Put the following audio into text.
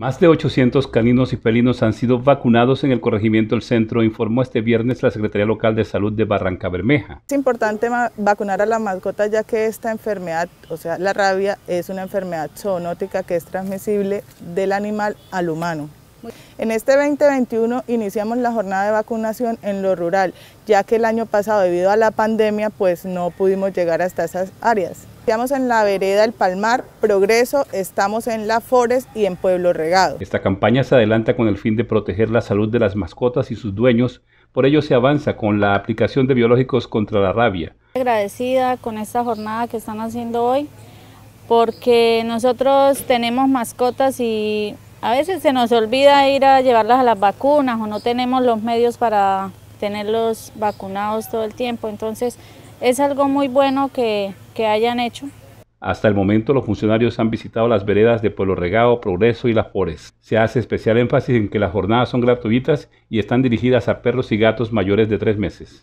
Más de 800 caninos y felinos han sido vacunados en el corregimiento El Centro, informó este viernes la Secretaría Local de Salud de Barranca Bermeja. Es importante vacunar a la mascota ya que esta enfermedad, o sea, la rabia, es una enfermedad zoonótica que es transmisible del animal al humano. En este 2021 iniciamos la jornada de vacunación en lo rural, ya que el año pasado debido a la pandemia pues no pudimos llegar hasta esas áreas. Estamos en la vereda El Palmar, Progreso, estamos en La Forest y en Pueblo Regado. Esta campaña se adelanta con el fin de proteger la salud de las mascotas y sus dueños, por ello se avanza con la aplicación de biológicos contra la rabia. Agradecida con esta jornada que están haciendo hoy, porque nosotros tenemos mascotas y a veces se nos olvida ir a llevarlas a las vacunas o no tenemos los medios para tenerlos vacunados todo el tiempo. Entonces es algo muy bueno que, hayan hecho. Hasta el momento los funcionarios han visitado las veredas de Pueblo Regado, Progreso y Las Flores. Se hace especial énfasis en que las jornadas son gratuitas y están dirigidas a perros y gatos mayores de tres meses.